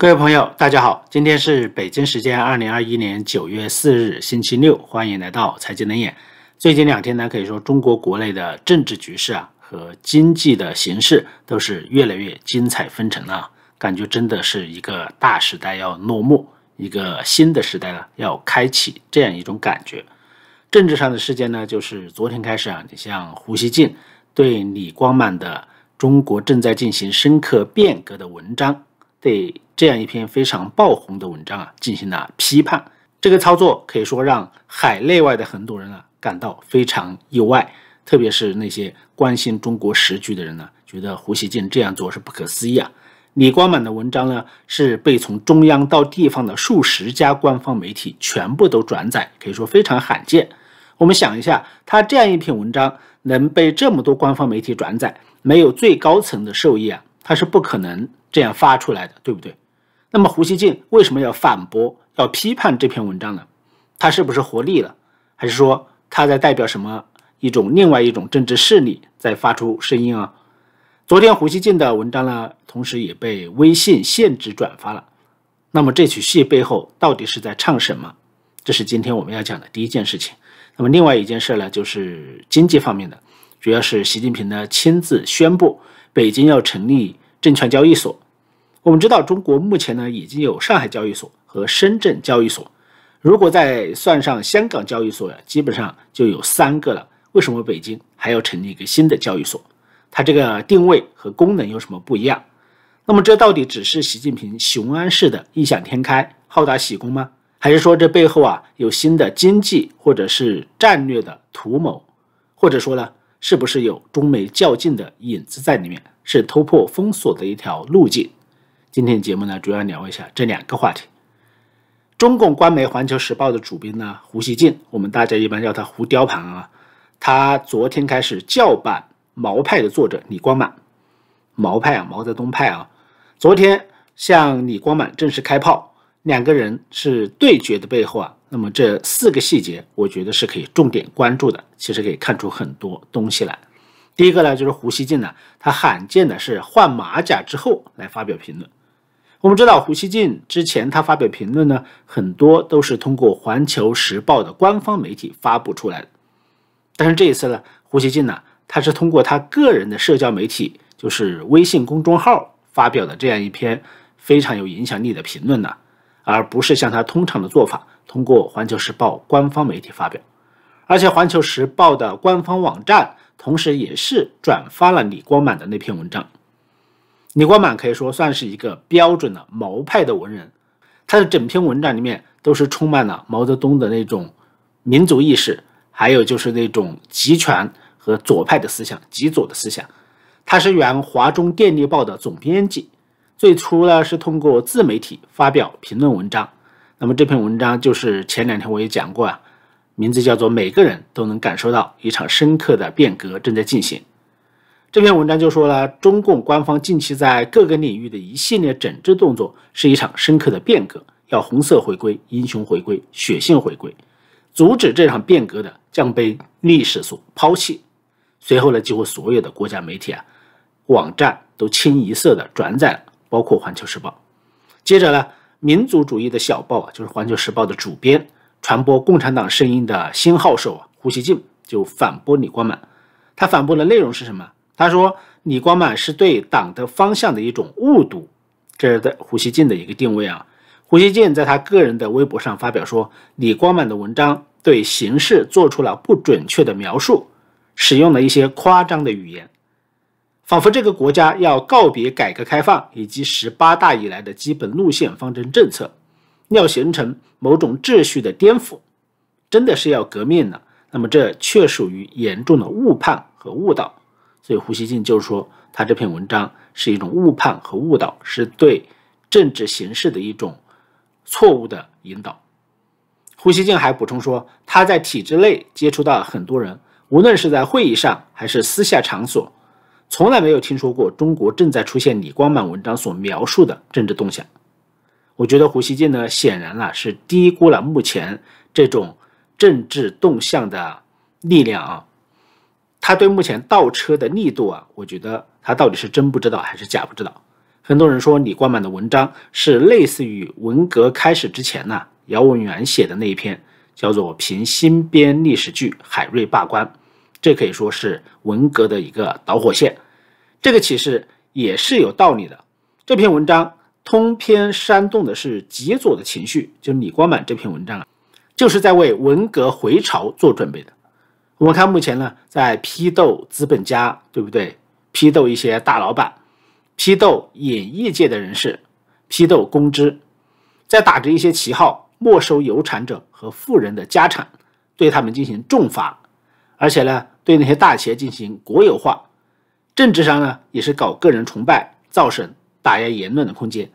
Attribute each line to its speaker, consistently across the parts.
Speaker 1: 各位朋友，大家好！今天是北京时间二零二一年九月四日，星期六。欢迎来到财经冷眼。最近两天呢，可以说中国国内的政治局势啊和经济的形势都是越来越精彩纷呈了，感觉真的是一个大时代要落幕，一个新的时代了要开启，这样一种感觉。政治上的事件呢，就是昨天开始啊，你像胡锡进对李光满的《中国正在进行深刻变革》的文章，对。这样一篇非常爆红的文章啊，进行了批判。这个操作可以说让海内外的很多人啊感到非常意外，特别是那些关心中国时局的人呢，觉得胡锡进这样做是不可思议啊。李光满的文章呢，是被从中央到地方的数十家官方媒体全部都转载，可以说非常罕见。我们想一下，他这样一篇文章能被这么多官方媒体转载，没有最高层的授意啊，他是不可能这样发出来的，对不对？那么胡锡进为什么要反驳、要批判这篇文章呢？他是不是活腻了，还是说他在代表什么一种另外一种政治势力在发出声音啊？昨天胡锡进的文章呢，同时也被微信限制转发了。那么这曲戏背后到底是在唱什么？这是今天我们要讲的第一件事情。那么另外一件事呢，就是经济方面的，主要是习近平呢亲自宣布北京要成立证券交易所。我们知道，中国目前呢已经有上海交易所和深圳交易所，如果再算上香港交易所呀，基本上就有三个了。为什么北京还要成立一个新的交易所？它这个定位和功能有什么不一样？那么这到底只是习近平雄安式的异想天开、好大喜功吗？还是说这背后啊有新的经济或者是战略的图谋？或者说呢，是不是有中美较劲的影子在里面？是突破封锁的一条路径？今天节目呢，主要聊一下这两个话题。中共官媒《环球时报》的主编呢，胡锡进，我们大家一般叫他“胡雕盘”啊。他昨天开始叫板毛派的作者李光满，毛派啊，毛泽东派啊。昨天向李光满正式开炮，两个人是对决的背后啊，那么这四个细节，我觉得是可以重点关注的。其实可以看出很多东西来。第一个呢，就是胡锡进呢，他罕见的是换马甲之后来发表评论。我们知道胡锡进之前他发表评论呢，很多都是通过《环球时报》的官方媒体发布出来的，但是这一次呢，胡锡进呢，他是通过他个人的社交媒体，就是微信公众号发表的这样一篇非常有影响力的评论呢，而不是像他通常的做法，通过《环球时报》官方媒体发表，而且《环球时报》的官方网站同时也是转发了李光满的那篇文章。李光满可以说算是一个标准的毛派的文人，他的整篇文章里面都是充满了毛泽东的那种民族意识，还有就是那种集权和左派的思想，极左的思想。他是原华中电力报的总编辑，最初呢是通过自媒体发表评论文章。那么这篇文章就是前两天我也讲过啊，名字叫做《每个人都能感受到一场深刻的变革正在进行》。这篇文章就说了，中共官方近期在各个领域的一系列整治动作是一场深刻的变革，要红色回归、英雄回归、血性回归，阻止这场变革的将被历史所抛弃。随后呢，几乎所有的国家媒体啊、网站都清一色的转载，包括《环球时报》。接着呢，民族主义的小报啊，就是《环球时报》的主编、传播共产党声音的新号手胡锡进就反驳李光满，他反驳的内容是什么？他说：“李光满是对党的方向的一种误读。”这是在胡锡进的一个定位啊。胡锡进在他个人的微博上发表说：“李光满的文章对形势做出了不准确的描述，使用了一些夸张的语言，仿佛这个国家要告别改革开放以及十八大以来的基本路线方针政策，要形成某种秩序的颠覆，真的是要革命了。那么这确属于严重的误判和误导。”对胡锡进就是说，他这篇文章是一种误判和误导，是对政治形势的一种错误的引导。胡锡进还补充说，他在体制内接触到很多人，无论是在会议上还是私下场所，从来没有听说过中国正在出现李光满文章所描述的政治动向。我觉得胡锡进呢，显然啦是低估了目前这种政治动向的力量啊。他对目前倒车的力度啊，我觉得他到底是真不知道还是假不知道？很多人说李光满的文章是类似于文革开始之前呢，姚文元写的那一篇，叫做《评新编历史剧海瑞罢官》，这可以说是文革的一个导火线。这个启示也是有道理的。这篇文章通篇煽动的是极左的情绪，就李光满这篇文章啊，就是在为文革回潮做准备的。我们看，目前呢，在批斗资本家，对不对？批斗一些大老板，批斗演艺界的人士，批斗公知，在打着一些旗号没收有产者和富人的家产，对他们进行重罚，而且呢，对那些大企业进行国有化。政治上呢，也是搞个人崇拜，造神，打压言论的空间。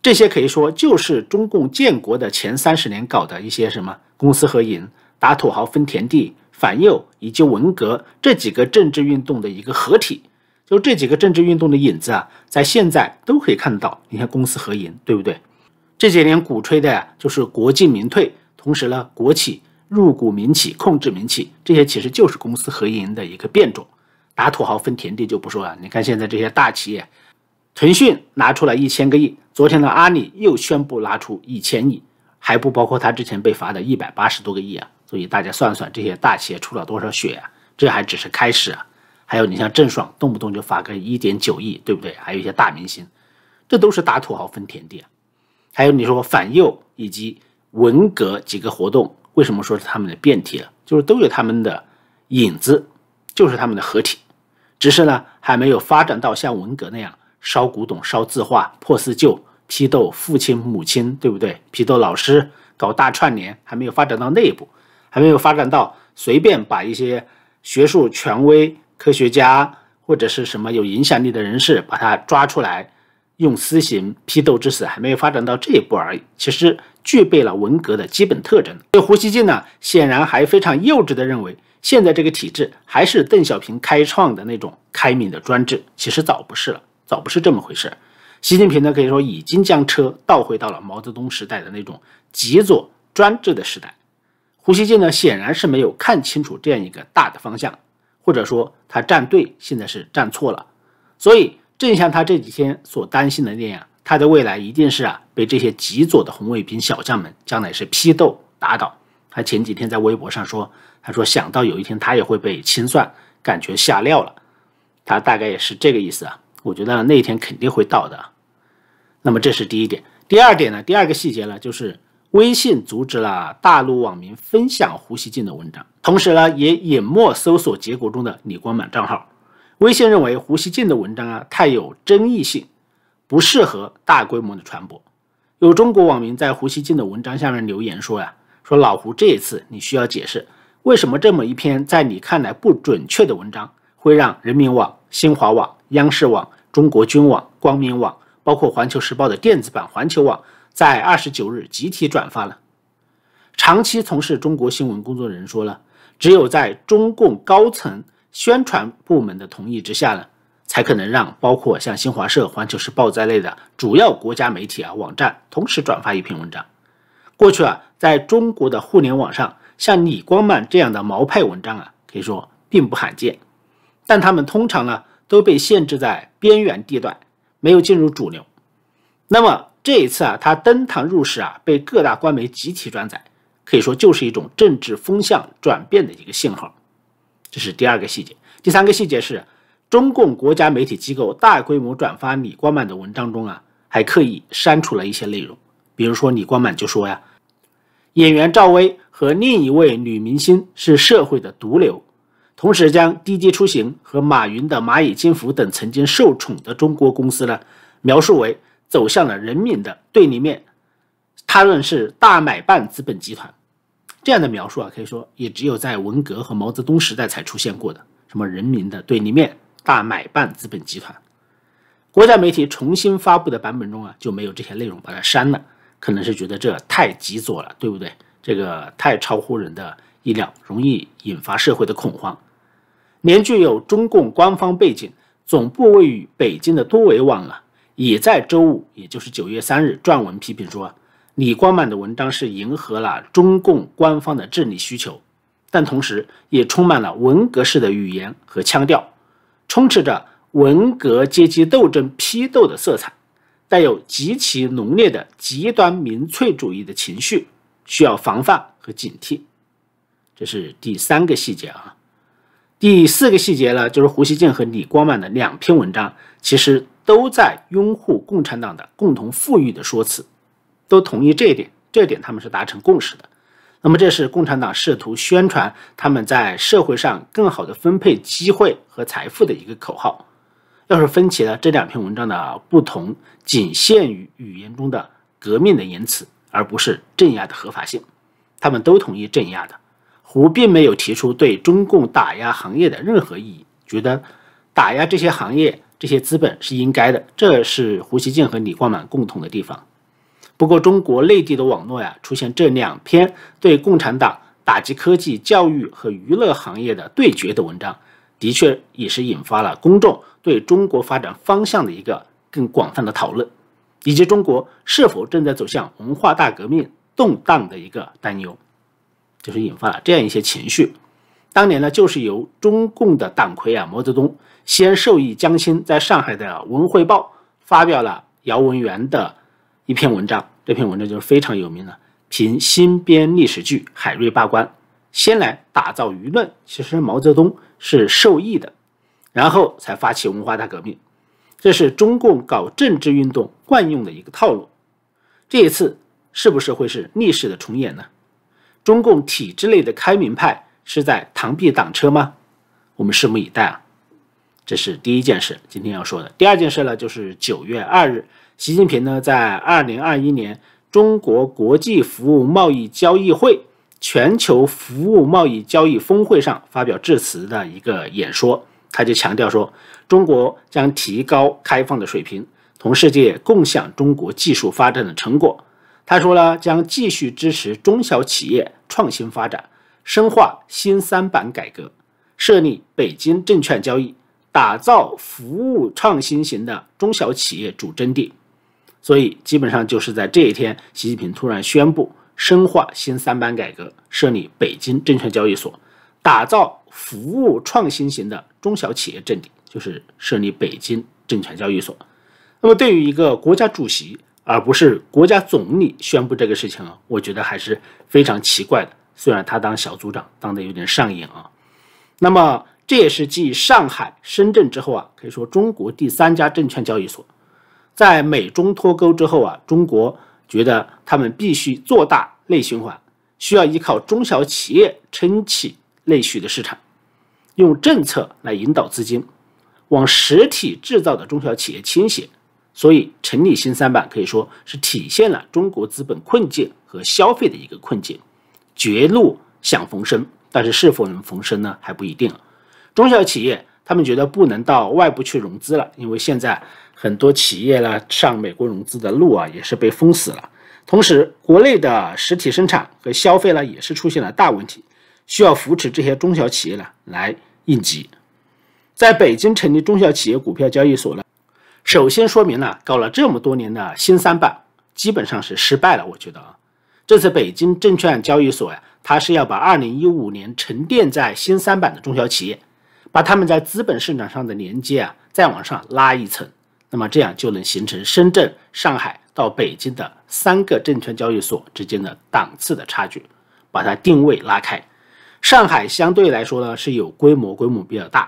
Speaker 1: 这些可以说就是中共建国的前三十年搞的一些什么公私合营，打土豪分田地。反右以及文革这几个政治运动的一个合体，就这几个政治运动的影子啊，在现在都可以看到。你看公私合营，对不对？这几年鼓吹的呀，就是国进民退，同时呢，国企入股民企、控制民企，这些其实就是公私合营的一个变种。打土豪分田地就不说了，你看现在这些大企业，腾讯拿出了一千个亿，昨天的阿里又宣布拿出一千亿，还不包括他之前被罚的一百八十多个亿啊。所以大家算算这些大企业出了多少血啊？这还只是开始啊！还有你像郑爽，动不动就发个一点九亿，对不对？还有一些大明星，这都是打土豪分田地。啊。还有你说反右以及文革几个活动，为什么说是他们的变体了？就是都有他们的影子，就是他们的合体，只是呢还没有发展到像文革那样烧古董、烧字画、破四旧、批斗父亲母亲，对不对？批斗老师，搞大串联，还没有发展到内部。还没有发展到随便把一些学术权威、科学家或者是什么有影响力的人士把他抓出来，用私刑批斗致死，还没有发展到这一步而已。其实具备了文革的基本特征。以胡锡进呢，显然还非常幼稚的认为，现在这个体制还是邓小平开创的那种开明的专制，其实早不是了，早不是这么回事。习近平呢，可以说已经将车倒回到了毛泽东时代的那种极左专制的时代。胡锡进呢，显然是没有看清楚这样一个大的方向，或者说他站队现在是站错了，所以正像他这几天所担心的那样，他的未来一定是啊被这些极左的红卫兵小将们将来是批斗打倒。他前几天在微博上说，他说想到有一天他也会被清算，感觉吓尿了。他大概也是这个意思啊。我觉得那一天肯定会到的。那么这是第一点，第二点呢？第二个细节呢，就是。微信阻止了大陆网民分享胡锡进的文章，同时呢，也隐没搜索结果中的李光满账号。微信认为胡锡进的文章啊太有争议性，不适合大规模的传播。有中国网民在胡锡进的文章下面留言说呀：“说老胡这一次你需要解释，为什么这么一篇在你看来不准确的文章会让人民网、新华网、央视网、中国军网、光明网，包括环球时报的电子版环球网。”在二十九日集体转发了。长期从事中国新闻工作人说了，只有在中共高层宣传部门的同意之下呢，才可能让包括像新华社、环球时报在内的主要国家媒体啊网站同时转发一篇文章。过去啊，在中国的互联网上，像李光曼这样的毛派文章啊，可以说并不罕见，但他们通常呢都被限制在边缘地段，没有进入主流。那么，这一次啊，他登堂入室啊，被各大官媒集体转载，可以说就是一种政治风向转变的一个信号。这是第二个细节。第三个细节是，中共国家媒体机构大规模转发李光满的文章中啊，还刻意删除了一些内容。比如说，李光满就说呀，演员赵薇和另一位女明星是社会的毒瘤，同时将滴滴出行和马云的蚂蚁金服等曾经受宠的中国公司呢，描述为。走向了人民的对立面，他们是大买办资本集团。这样的描述啊，可以说也只有在文革和毛泽东时代才出现过的。什么人民的对立面、大买办资本集团，国家媒体重新发布的版本中啊，就没有这些内容，把它删了。可能是觉得这太极左了，对不对？这个太超乎人的意料，容易引发社会的恐慌。连具有中共官方背景、总部位于北京的多维网啊。也在周五，也就是九月三日，撰文批评说，李光满的文章是迎合了中共官方的治理需求，但同时也充满了文革式的语言和腔调，充斥着文革阶级斗争批斗的色彩，带有极其浓烈的极端民粹主义的情绪，需要防范和警惕。这是第三个细节啊。第四个细节呢，就是胡锡进和李光满的两篇文章，其实。都在拥护共产党的共同富裕的说辞，都同意这一点，这点他们是达成共识的。那么，这是共产党试图宣传他们在社会上更好的分配机会和财富的一个口号。要是分歧了，这两篇文章的不同仅限于语言中的革命的言辞，而不是镇压的合法性。他们都同意镇压的。胡并没有提出对中共打压行业的任何异议，觉得打压这些行业。这些资本是应该的，这是胡锡进和李光满共同的地方。不过，中国内地的网络呀，出现这两篇对共产党打击科技、教育和娱乐行业的对决的文章，的确也是引发了公众对中国发展方向的一个更广泛的讨论，以及中国是否正在走向文化大革命动荡的一个担忧，就是引发了这样一些情绪。当年呢，就是由中共的党魁啊，毛泽东。先受益江青在上海的《文汇报》发表了姚文元的一篇文章，这篇文章就是非常有名的《评新编历史剧海瑞罢官》。先来打造舆论，其实毛泽东是受益的，然后才发起文化大革命，这是中共搞政治运动惯用的一个套路。这一次是不是会是历史的重演呢？中共体制内的开明派是在螳臂挡车吗？我们拭目以待啊！这是第一件事，今天要说的。第二件事呢，就是九月二日，习近平呢在二零二一年中国国际服务贸易交易会全球服务贸易交易峰会上发表致辞的一个演说。他就强调说，中国将提高开放的水平，同世界共享中国技术发展的成果。他说呢，将继续支持中小企业创新发展，深化新三板改革，设立北京证券交易。打造服务创新型的中小企业主阵地，所以基本上就是在这一天，习近平突然宣布深化新三板改革，设立北京证券交易所，打造服务创新型的中小企业阵地，就是设立北京证券交易所。那么，对于一个国家主席而不是国家总理宣布这个事情，啊，我觉得还是非常奇怪的。虽然他当小组长当的有点上瘾啊，那么。这也是继上海、深圳之后啊，可以说中国第三家证券交易所。在美中脱钩之后啊，中国觉得他们必须做大内循环，需要依靠中小企业撑起内需的市场，用政策来引导资金往实体制造的中小企业倾斜。所以成立新三板可以说是体现了中国资本困境和消费的一个困境，绝路想逢生，但是是否能逢生呢？还不一定了。中小企业他们觉得不能到外部去融资了，因为现在很多企业呢上美国融资的路啊也是被封死了。同时，国内的实体生产和消费呢也是出现了大问题，需要扶持这些中小企业呢来应急。在北京成立中小企业股票交易所呢，首先说明了搞了这么多年的新三板基本上是失败了。我觉得啊，这次北京证券交易所呀，它是要把2015年沉淀在新三板的中小企业。把他们在资本市场上的连接啊，再往上拉一层，那么这样就能形成深圳、上海到北京的三个证券交易所之间的档次的差距，把它定位拉开。上海相对来说呢是有规模，规模比较大；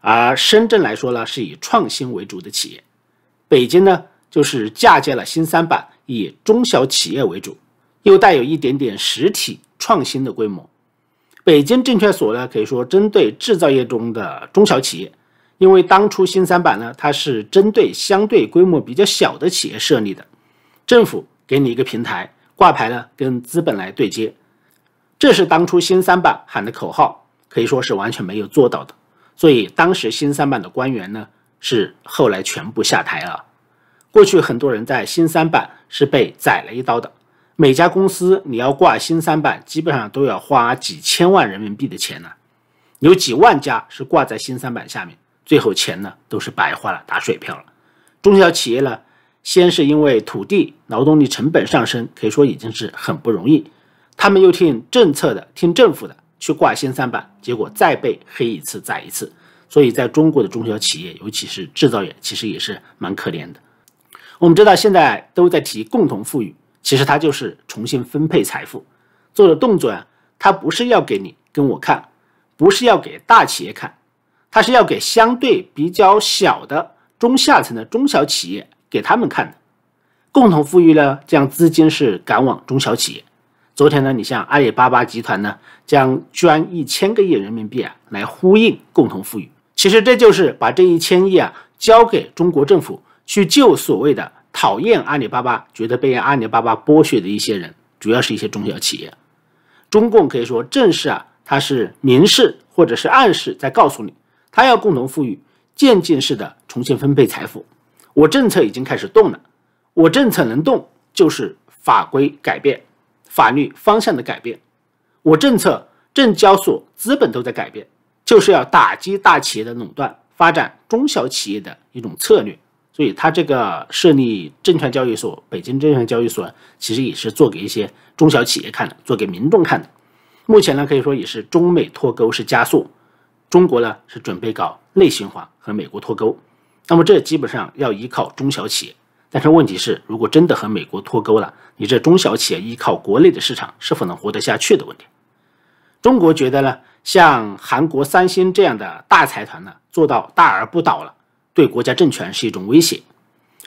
Speaker 1: 而深圳来说呢是以创新为主的企业，北京呢就是嫁接了新三板，以中小企业为主，又带有一点点实体创新的规模。北京证券所呢，可以说针对制造业中的中小企业，因为当初新三板呢，它是针对相对规模比较小的企业设立的，政府给你一个平台挂牌呢，跟资本来对接，这是当初新三板喊的口号，可以说是完全没有做到的，所以当时新三板的官员呢，是后来全部下台了，过去很多人在新三板是被宰了一刀的。每家公司你要挂新三板，基本上都要花几千万人民币的钱呢。有几万家是挂在新三板下面，最后钱呢都是白花了，打水漂了。中小企业呢，先是因为土地、劳动力成本上升，可以说已经是很不容易。他们又听政策的，听政府的去挂新三板，结果再被黑一次，再一次。所以，在中国的中小企业，尤其是制造业，其实也是蛮可怜的。我们知道现在都在提共同富裕。其实它就是重新分配财富，做的动作呀，它不是要给你跟我看，不是要给大企业看，它是要给相对比较小的中下层的中小企业给他们看的，共同富裕呢，将资金是赶往中小企业。昨天呢，你像阿里巴巴集团呢，将捐一千个亿人民币啊，来呼应共同富裕。其实这就是把这一千亿啊交给中国政府去救所谓的。讨厌阿里巴巴，觉得被阿里巴巴剥削的一些人，主要是一些中小企业。中共可以说，正是啊，它是明示或者是暗示在告诉你，它要共同富裕，渐进式的重新分配财富。我政策已经开始动了，我政策能动就是法规改变，法律方向的改变。我政策，证交所资本都在改变，就是要打击大企业的垄断，发展中小企业的一种策略。所以，他这个设立证券交易所，北京证券交易所，其实也是做给一些中小企业看的，做给民众看的。目前呢，可以说也是中美脱钩是加速，中国呢是准备搞内循环和美国脱钩，那么这基本上要依靠中小企业。但是问题是，如果真的和美国脱钩了，你这中小企业依靠国内的市场是否能活得下去的问题？中国觉得呢，像韩国三星这样的大财团呢，做到大而不倒了。对国家政权是一种威胁，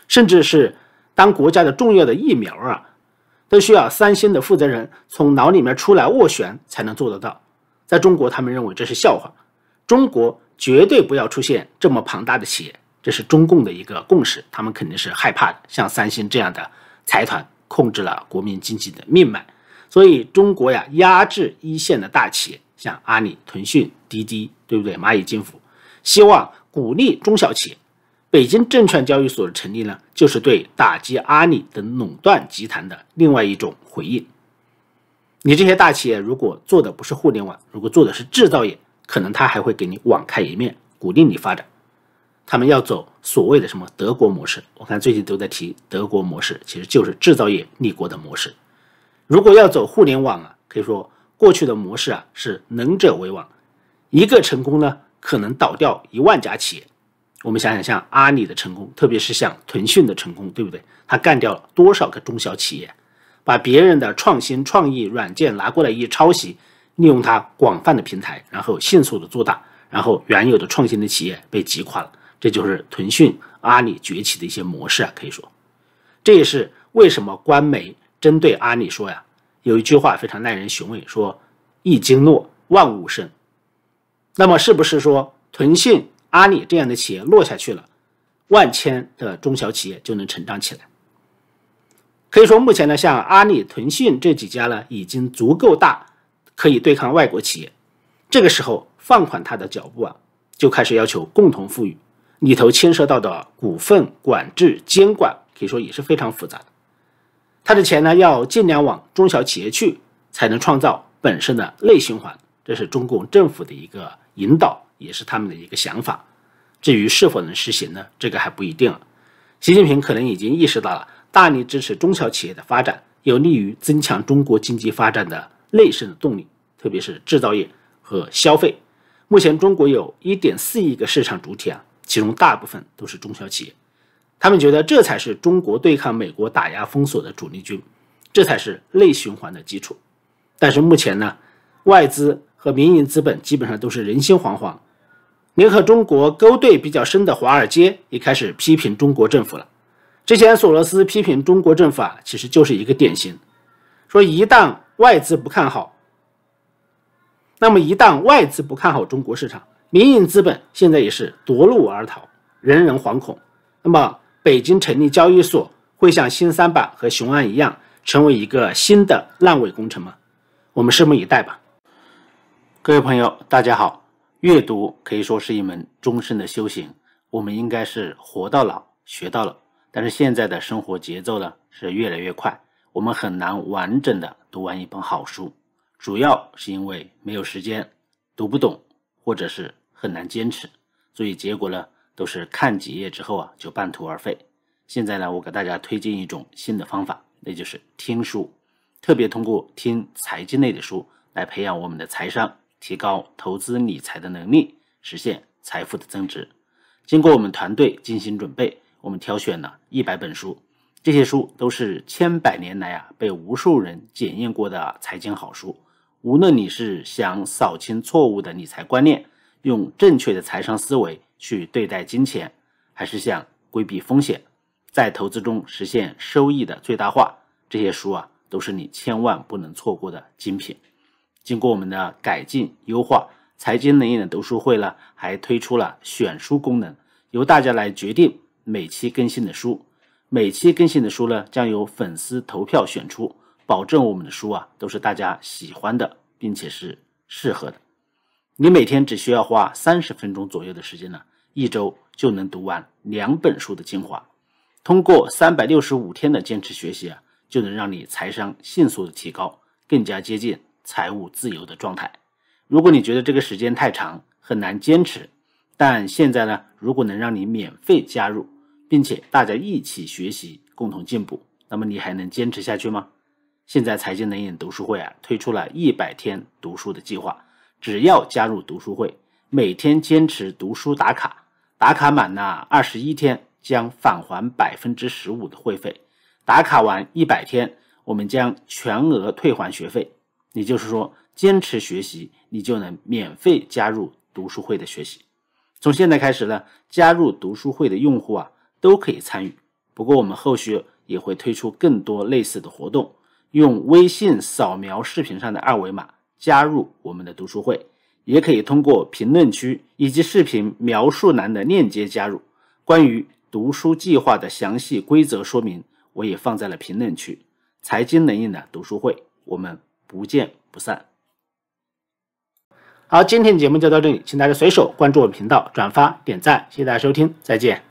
Speaker 1: 甚至是当国家的重要的疫苗啊，都需要三星的负责人从脑里面出来斡旋才能做得到。在中国，他们认为这是笑话。中国绝对不要出现这么庞大的企业，这是中共的一个共识，他们肯定是害怕的。像三星这样的财团控制了国民经济的命脉，所以中国呀，压制一线的大企业，像阿里、腾讯、滴滴，对不对？蚂蚁金服，希望。鼓励中小企业。北京证券交易所的成立呢，就是对打击阿里等垄断集团的另外一种回应。你这些大企业如果做的不是互联网，如果做的是制造业，可能他还会给你网开一面，鼓励你发展。他们要走所谓的什么德国模式？我看最近都在提德国模式，其实就是制造业立国的模式。如果要走互联网啊，可以说过去的模式啊是能者为王，一个成功呢。可能倒掉一万家企业，我们想想，像阿里的成功，特别是像腾讯的成功，对不对？他干掉了多少个中小企业，把别人的创新、创意、软件拿过来一抄袭，利用它广泛的平台，然后迅速的做大，然后原有的创新的企业被挤垮了。这就是腾讯、阿里崛起的一些模式啊，可以说，这也是为什么官媒针对阿里说呀，有一句话非常耐人寻味，说“一经诺，万物生”。那么是不是说，腾讯、阿里这样的企业落下去了，万千的中小企业就能成长起来？可以说，目前呢，像阿里、腾讯这几家呢，已经足够大，可以对抗外国企业。这个时候放缓它的脚步啊，就开始要求共同富裕，里头牵涉到的股份管制、监管，可以说也是非常复杂的。它的钱呢，要尽量往中小企业去，才能创造本身的内循环。这是中共政府的一个。引导也是他们的一个想法，至于是否能实行呢？这个还不一定。习近平可能已经意识到了，大力支持中小企业的发展，有利于增强中国经济发展的内生动力，特别是制造业和消费。目前，中国有1.4亿个市场主体啊，其中大部分都是中小企业。他们觉得这才是中国对抗美国打压封锁的主力军，这才是内循环的基础。但是目前呢，外资。和民营资本基本上都是人心惶惶，联合中国勾兑比较深的华尔街也开始批评中国政府了。之前索罗斯批评中国政府，啊，其实就是一个典型。说一旦外资不看好，那么一旦外资不看好中国市场，民营资本现在也是夺路而逃，人人惶恐。那么北京成立交易所，会像新三板和雄安一样，成为一个新的烂尾工程吗？我们拭目以待吧。各位朋友，大家好。阅读可以说是一门终身的修行，我们应该是活到老，学到老。但是现在的生活节奏呢是越来越快，我们很难完整的读完一本好书，主要是因为没有时间，读不懂，或者是很难坚持，所以结果呢都是看几页之后啊就半途而废。现在呢，我给大家推荐一种新的方法，那就是听书，特别通过听财经类的书来培养我们的财商。提高投资理财的能力，实现财富的增值。经过我们团队精心准备，我们挑选了一百本书，这些书都是千百年来啊被无数人检验过的财经好书。无论你是想扫清错误的理财观念，用正确的财商思维去对待金钱，还是想规避风险，在投资中实现收益的最大化，这些书啊都是你千万不能错过的精品。经过我们的改进优化，财经能的读书会呢还推出了选书功能，由大家来决定每期更新的书。每期更新的书呢将由粉丝投票选出，保证我们的书啊都是大家喜欢的，并且是适合的。你每天只需要花三十分钟左右的时间呢，一周就能读完两本书的精华。通过三百六十五天的坚持学习啊，就能让你财商迅速的提高，更加接近。财务自由的状态。如果你觉得这个时间太长，很难坚持，但现在呢？如果能让你免费加入，并且大家一起学习，共同进步，那么你还能坚持下去吗？现在财经冷眼读书会啊，推出了一百天读书的计划。只要加入读书会，每天坚持读书打卡，打卡满了二十一天，将返还百分之十五的会费；打卡完一百天，我们将全额退还学费。也就是说，坚持学习，你就能免费加入读书会的学习。从现在开始呢，加入读书会的用户啊，都可以参与。不过我们后续也会推出更多类似的活动。用微信扫描视频上的二维码加入我们的读书会，也可以通过评论区以及视频描述栏的链接加入。关于读书计划的详细规则说明，我也放在了评论区。财经能硬的读书会，我们。不见不散。好，今天的节目就到这里，请大家随手关注我的频道，转发、点赞，谢谢大家收听，再见。